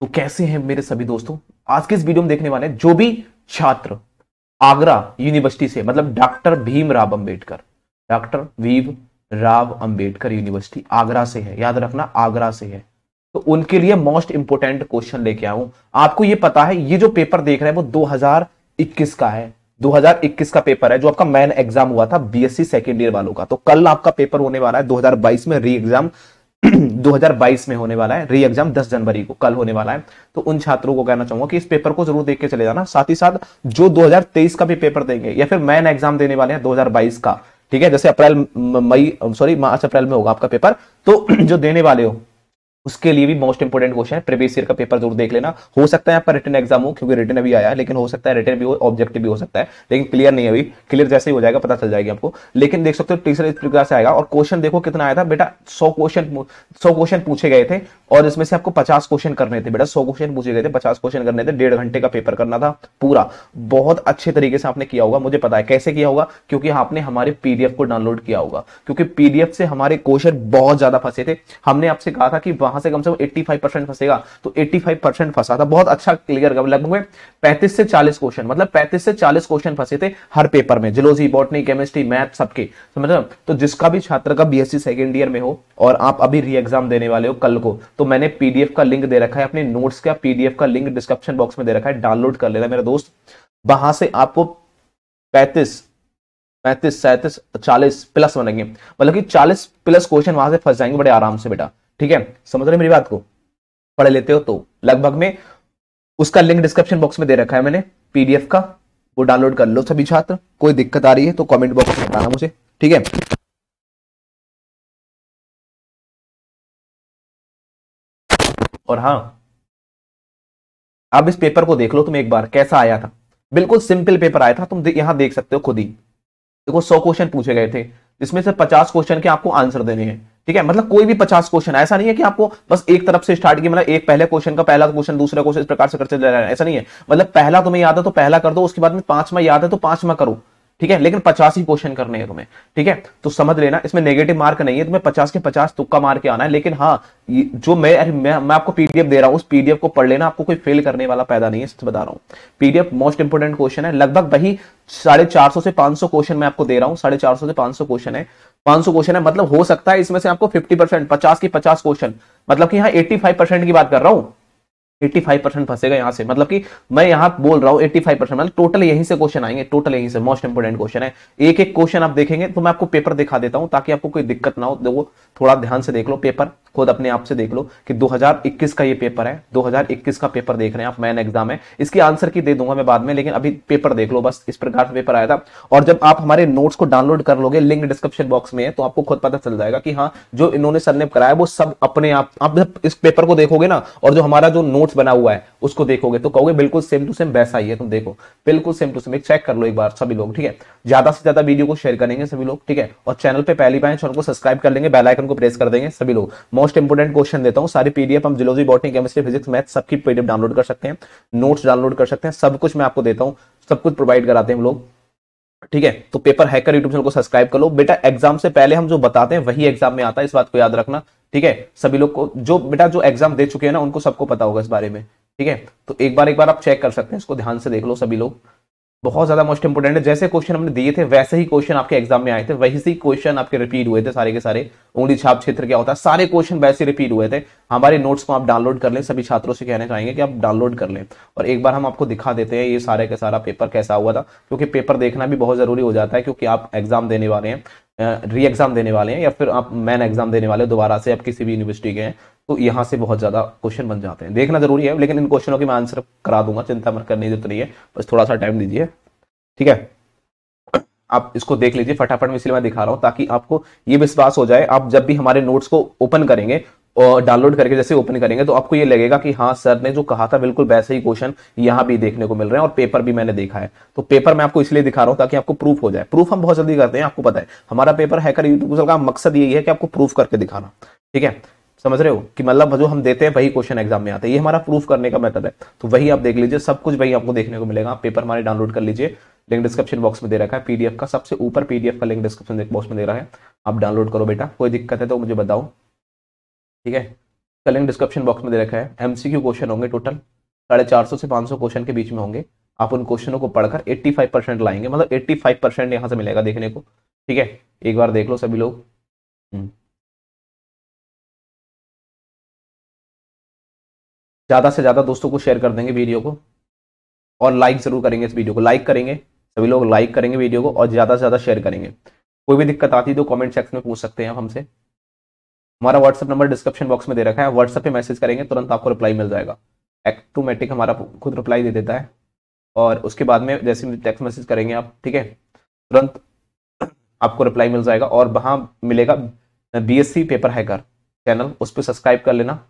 तो कैसे हैं मेरे सभी दोस्तों आज के इस वीडियो में देखने वाले जो भी छात्र आगरा यूनिवर्सिटी से मतलब doctor Bhimrao Ambedkar doctor Bhim Rao Ambedkar university Agra से है याद रखना आगरा से है तो उनके लिए मोस्ट इंपोर्टेंट क्वेश्चन लेके आऊं आपको ये पता है ये जो पेपर देख रहे हैं वो 2021 का है 2021 का पेपर है जो आपका मेन एग्जाम हुआ था बीएससी सेकेंड ईयर वालों का तो कल आपका पेपर होने वाला है 2022 में री एग्जाम 2022 में होने वाला है री एग्जाम 10 जनवरी को कल होने वाला है तो उन छात्रों को कहना चाहूंगा कि इस पेपर को जरूर देख के चले जाना साथ ही साथ जो 2023 का भी पेपर देंगे या फिर मैन एग्जाम देने वाले हैं 2022 का ठीक है जैसे अप्रैल मई सॉरी मार्च अप्रैल में होगा आपका पेपर तो जो देने वाले हो उसके लिए भी मोस्ट इंपोर्टेंट क्वेश्चन है प्रीवियस ईयर का पेपर जरूर देख लेना हो सकता है रिटर्न एग्जाम हो क्योंकि रिटर्न अभी आया है लेकिन हो सकता है रिटर्न भी हो ऑब्जेक्टिव भी हो सकता है लेकिन क्लियर नहीं अभी क्लियर जैसे ही हो जाएगा पता चल जाएगी आपको लेकिन देख सकते हो टीचर इस प्रकार से आएगा और क्वेश्चन देखो कितना आया था बेटा सौ क्वेश्चन सौ क्वेश्चन पूछे गए थे और इसमें से आपको पचास क्वेश्चन करने थे बेटा सौ क्वेश्चन पूछे गए थे पचास क्वेश्चन करने थे डेढ़ घंटे का पेपर करना था पूरा बहुत अच्छे तरीके से आपने किया होगा मुझे पता है कैसे किया होगा क्योंकि आपने हमारे पीडीएफ को डाउनलोड किया होगा क्योंकि पीडीएफ से हमारे क्वेश्चन बहुत ज्यादा फंसे थे हमने आपसे कहा था कि वहां से कम से कम 85 परसेंट फंसेगा तो 85 परसेंट फंसा था बहुत अच्छा क्लियर कर लगभग पैंतीस से चालीस क्वेश्चन मतलब पैंतीस से चालीस क्वेश्चन फंसे थे हर पेपर में जिलोजी बॉटनी केमिस्ट्री मैथ सबके समझ तो जिसका भी छात्र का B S C second year में हो और आप अभी री एग्जाम देने वाले हो कल को तो मैंने पीडीएफ का लिंक दे रखा है अपने नोट्स का पीडीएफ का लिंक डिस्क्रिप्शन बॉक्स में दे रखा है डाउनलोड कर लेना मेरा दोस्त वहां से आपको पैंतीस पैंतीस सैंतीस चालीस प्लस बनेंगे मतलब कि चालीस प्लस क्वेश्चन वहां से फंस जाएंगे बड़े आराम से बेटा ठीक है समझ रहे मेरी बात को पढ़ लेते हो तो लगभग में उसका लिंक डिस्क्रिप्शन बॉक्स में दे रखा है मैंने पीडीएफ का वो डाउनलोड कर लो सभी छात्र कोई दिक्कत आ रही है तो कमेंट बॉक्स में बताना मुझे ठीक है और हाँ अब इस पेपर को देख लो तुम एक बार कैसा आया था बिल्कुल सिंपल पेपर आया था तुम दे, देख सकते हो खुद ही देखो सौ क्वेश्चन पूछे गए थे इसमें से पचास क्वेश्चन के आपको आंसर देने हैं ठीक है मतलब कोई भी पचास क्वेश्चन ऐसा नहीं है कि आपको बस एक तरफ से स्टार्ट किया मतलब एक पहले क्वेश्चन का पहला क्वेश्चन दूसरा क्वेश्चन इस प्रकार से करते जा रहा है ऐसा नहीं है मतलब पहला तुम्हें याद है तो पहला कर दो उसके बाद में पांचवा याद है तो पांचवा करो ठीक है लेकिन पचास ही क्वेश्चन करने हैं तुम्हें ठीक है तो समझ लेना इसमें नेगेटिव मार्क नहीं है तुम्हें पचास के पचास तुक्का मार के आना है लेकिन हाँ जो मैं मैं, मैं आपको पीडीएफ दे रहा हूं उस पीडीएफ को पढ़ लेना आपको कोई फेल करने वाला पैदा नहीं है बता रहा हूँ पीडीएफ मोस्ट इंपोर्टेंट क्वेश्चन है लगभग वही साढ़े चार सौ से पांच सौ क्वेश्चन मैं आपको दे रहा हूँ साढ़े चार सौ से पांच सौ क्वेश्चन है 500 क्वेश्चन है मतलब हो सकता है इसमें से आपको 50 परसेंट पचास की 50 क्वेश्चन मतलब कि यहाँ 85 परसेंट की बात कर रहा हूँ 85 परसेंट फंसेगा यहाँ से मतलब कि मैं यहाँ बोल रहा हूँ 85 परसेंट मतलब टोटल यहीं से क्वेश्चन आएंगे टोटल यहीं से मोस्ट इंपोर्टेंट क्वेश्चन है एक एक क्वेश्चन आप देखेंगे तो मैं आपको पेपर दिखा देता हूँ ताकि आपको कोई दिक्कत ना हो वो थोड़ा ध्यान से देख लो पेपर खुद अपने आप से देख लो कि 2021 का ये पेपर है 2021 का पेपर देख रहे हैं आप मैन एग्जाम है इसकी आंसर की दे दूंगा मैं बाद में लेकिन अभी पेपर देख लो बस इस प्रकार से पेपर आया था और जब आप हमारे नोट्स को डाउनलोड कर लोगे लिंक डिस्क्रिप्शन बॉक्स में है तो आपको खुद पता चल जाएगा कि हाँ जो इन्होंने सर ने कराया वो सब अपने आप आप जब इस पेपर को देखोगे ना और जो हमारा जो नोट्स बना हुआ है उसको देखोगे तो कहोगे बिल्कुल सेम टू सेम वैसा ही है तुम देखो बिल्कुल सेम टू सेम एक चेक कर लो एक बार सभी लोग ठीक है ज्यादा से ज्यादा वीडियो को शेयर करेंगे सभी लोग ठीक है और चैनल पर पहली बार चैनल को सब्सक्राइब कर लेंगे बेलाइकन को प्रेस कर देंगे सभी लोग मोस्ट मोस्ट इंपोर्टेंट क्वेश्चन देता हूँ सारी पीडीएफ हम zoology botany chemistry physics math सबकी पीडीएफ डाउनलोड कर सकते हैं नोट्स डाउनलोड कर सकते हैं सब कुछ मैं आपको देता हूँ सब कुछ प्रोवाइड कराते हैं हम लोग ठीक है तो पेपर हैकर यूट्यूब चैनल को सब्सक्राइब कर लो बेटा एग्जाम से पहले हम जो बताते हैं वही एग्जाम में आता है इस बात को याद रखना ठीक है सभी लोग को जो बेटा जो एग्जाम दे चुके हैं ना उनको सबको पता होगा इस बारे में ठीक है तो एक बार एक बार आप चेक कर सकते हैं इसको ध्यान से देख लो सभी लोग बहुत ज़्यादा मोस्ट इंपोर्टेंट है जैसे क्वेश्चन हमने दिए थे वैसे ही क्वेश्चन आपके एग्जाम में आए थे वैसे ही क्वेश्चन आपके रिपीट हुए थे सारे के सारे उंगली छाप क्षेत्र क्या होता है सारे क्वेश्चन वैसे रिपीट हुए थे हमारे नोट्स को आप डाउनलोड कर लें सभी छात्रों से कहना चाहेंगे कि आप डाउनलोड कर लें और एक बार हम आपको दिखा देते हैं ये सारे का सारा पेपर कैसा हुआ था क्योंकि पेपर देखना भी बहुत ज़रूरी हो जाता है क्योंकि आप एग्जाम देने वाले हैं री एग्जाम देने वाले हैं या फिर आप मैन एग्जाम देने वाले दोबारा से आप किसी भी यूनिवर्सिटी के हैं तो यहां से बहुत ज़्यादा क्वेश्चन बन जाते हैं देखना जरूरी है लेकिन इन क्वेश्चनों के मैं आंसर करा दूंगा चिंता मत करने की जरूरत नहीं है बस थोड़ा सा टाइम दीजिए ठीक है आप इसको देख लीजिए फटाफट में इसलिए मैं दिखा रहा हूं ताकि आपको ये विश्वास हो जाए आप जब भी हमारे नोट्स को ओपन करेंगे और डाउनलोड करके जैसे ओपन करेंगे तो आपको ये लगेगा कि हाँ सर ने जो कहा था बिल्कुल वैसे ही क्वेश्चन यहां भी देखने को मिल रहे हैं और पेपर भी मैंने देखा है तो पेपर मैं आपको इसलिए दिखा रहा हूँ ताकि आपको प्रूफ हो जाए प्रूफ हम बहुत जल्दी करते हैं आपको पता है हमारा पेपर हैकर यूट्यूब का मकसद यही है कि आपको प्रूफ करके दिखाना ठीक है समझ रहे हो कि मतलब जो हम देते हैं वही क्वेश्चन एग्जाम में आते हैं ये हमारा प्रूफ करने का मेथड है तो वही आप देख लीजिए सब कुछ वही आपको देखने को मिलेगा आप पेपर हमारे डाउनलोड कर लीजिए लिंक डिस्क्रिप्शन बॉक्स में दे रखा है पीडीएफ का सबसे ऊपर पीडीएफ का लिंक डिस्क्रिप्शन बॉक्स में दे रहा है आप डाउनलोड करो बेटा कोई दिक्कत है तो मुझे बताओ ठीक है इसका लिंक डिस्क्रिप्शन बॉक्स में दे रखा है एमसीक्यू क्वेश्चन होंगे टोटल साढ़े चार सौ से पांच सौ क्वेश्चन के बीच में होंगे आप उन क्वेश्चनों को पढ़कर 85 परसेंट लाएंगे मतलब 85 परसेंट यहाँ से मिलेगा देखने को ठीक है एक बार देख लो सभी लोग हम्म। ज़्यादा से ज़्यादा दोस्तों को शेयर कर देंगे वीडियो को और लाइक ज़रूर करेंगे इस वीडियो को लाइक करेंगे सभी लोग लाइक करेंगे वीडियो को और ज़्यादा से ज़्यादा शेयर करेंगे कोई भी दिक्कत आती है तो कमेंट सेक्शन में पूछ सकते हैं आप हमसे हमारा व्हाट्सएप नंबर डिस्क्रिप्शन बॉक्स में दे रखा है व्हाट्सएप पे मैसेज करेंगे तुरंत आपको रिप्लाई मिल जाएगा एक्टोमेटिक हमारा खुद रिप्लाई दे देता है और उसके बाद में जैसे टेक्स्ट मैसेज करेंगे आप ठीक है तुरंत आपको रिप्लाई मिल जाएगा और वहाँ मिलेगा बी पेपर हैकर चैनल उस पर सब्सक्राइब कर लेना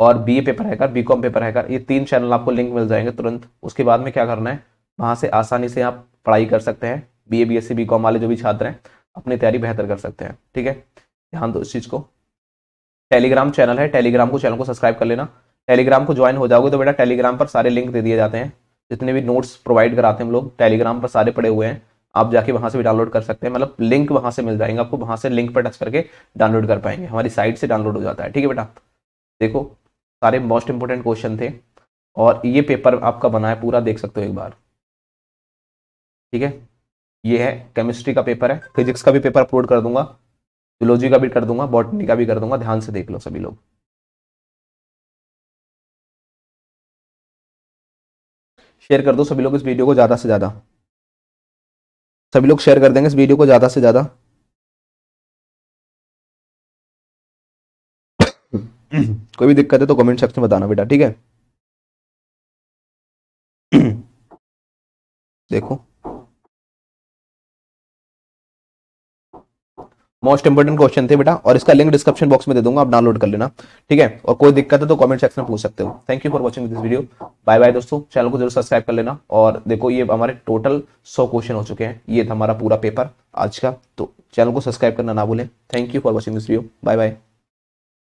और B paper hacker B com paper hacker ये तीन चैनल आपको लिंक मिल जाएंगे तुरंत उसके बाद में क्या करना है वहाँ से आसानी से आप पढ़ाई कर सकते हैं B A B S C B com वाले जो भी छात्र हैं अपनी तैयारी बेहतर कर सकते हैं ठीक है ध्यान दो इस चीज़ को टेलीग्राम चैनल है टेलीग्राम को चैनल को सब्सक्राइब कर लेना टेलीग्राम को ज्वाइन हो जाओगे तो बेटा टेलीग्राम पर सारे लिंक दे दिए जाते हैं जितने भी नोट्स प्रोवाइड कराते हैं हम लोग टेलीग्राम पर सारे पड़े हुए हैं आप जाके वहाँ से भी डाउनलोड कर सकते हैं मतलब लिंक वहाँ से मिल जाएंगे आपको वहाँ से लिंक पर टच करके डाउनलोड कर पाएंगे हमारी साइट से डाउनलोड हो जाता है ठीक है बेटा देखो सारे मोस्ट इंपोर्टेंट क्वेश्चन थे और ये पेपर आपका बना है पूरा देख सकते हो एक बार ठीक है ये है केमिस्ट्री का पेपर है फिजिक्स का भी पेपर अपलोड कर दूंगा जोलॉजी का भी कर दूंगा बॉटनी का भी कर दूंगा ध्यान से देख लो सभी लोग शेयर कर दो सभी लोग इस वीडियो को ज़्यादा से ज़्यादा सभी लोग शेयर कर देंगे इस वीडियो को ज़्यादा से ज़्यादा कोई भी दिक्कत है तो कमेंट सेक्शन में बताना बेटा ठीक है देखो मोस्ट इंपोर्टेंट क्वेश्चन थे बेटा और इसका लिंक डिस्क्रिप्शन बॉक्स में दे दूंगा आप डाउनलोड कर लेना ठीक है और कोई दिक्कत है तो कमेंट सेक्शन में पूछ सकते हो thank you for watching this video bye bye दोस्तों चैनल को जरूर सब्सक्राइब कर लेना और देखो ये हमारे टोटल सौ क्वेश्चन हो चुके हैं ये था हमारा पूरा पेपर आज का तो चैनल को सब्सक्राइब करना ना भूलें thank you for watching this video bye bye